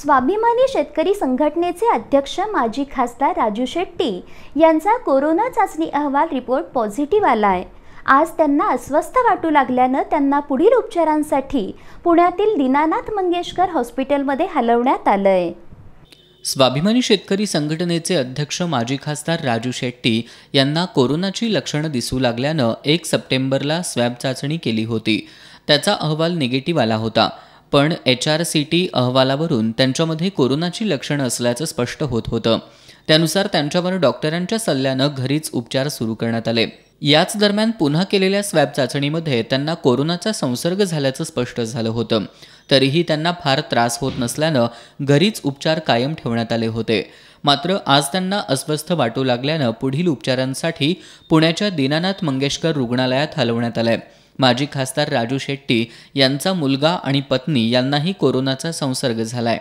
स्वाभिमानी शेतकरी संघटनेचे अध्यक्ष माजी खासदार राजू शेट्टी यांचा कोरोना चाचणी अहवाल रिपोर्ट पॉझिटिव्ह आला आहे आज त्यांना अस्वस्थ वाटू लागल्यानं त्यांना पुढील उपचारांसाठी पुण्यातील दीनानाथ मंगेशकर हॉस्पिटलमध्ये हलवण्यात आलं आहे स्वाभिमानी शेतकरी संघटनेचे अध्यक्ष माजी खासदार राजू शेट्टी यांना कोरोनाची लक्षणं दिसू लागल्यानं एक सप्टेंबरला स्वॅब चाचणी केली होती त्याचा अहवाल निगेटिव्ह आला होता पण एच आर सी टी अहवालावरून त्यांच्यामध्ये कोरोनाची लक्षणं असल्याचं स्पष्ट होत होतं त्यानुसार त्यांच्यावर डॉक्टरांच्या सल्ल्यानं घरीच उपचार सुरू करण्यात आले याच दरम्यान पुन्हा केलेल्या स्वॅब चाचणीमध्ये त्यांना कोरोनाचा संसर्ग झाल्याचं स्पष्ट झालं होतं तरीही त्यांना फार त्रास होत नसल्यानं घरीच उपचार कायम ठेवण्यात आले होते मात्र आज त्यांना अस्वस्थ वाटू लागल्यानं पुढील उपचारांसाठी पुण्याच्या दीनानाथ मंगेशकर रुग्णालयात हलवण्यात आलं माजी खासदार राजू शेट्टी यांचा मुलगा आणि पत्नी यांनाही कोरोनाचा संसर्ग झाला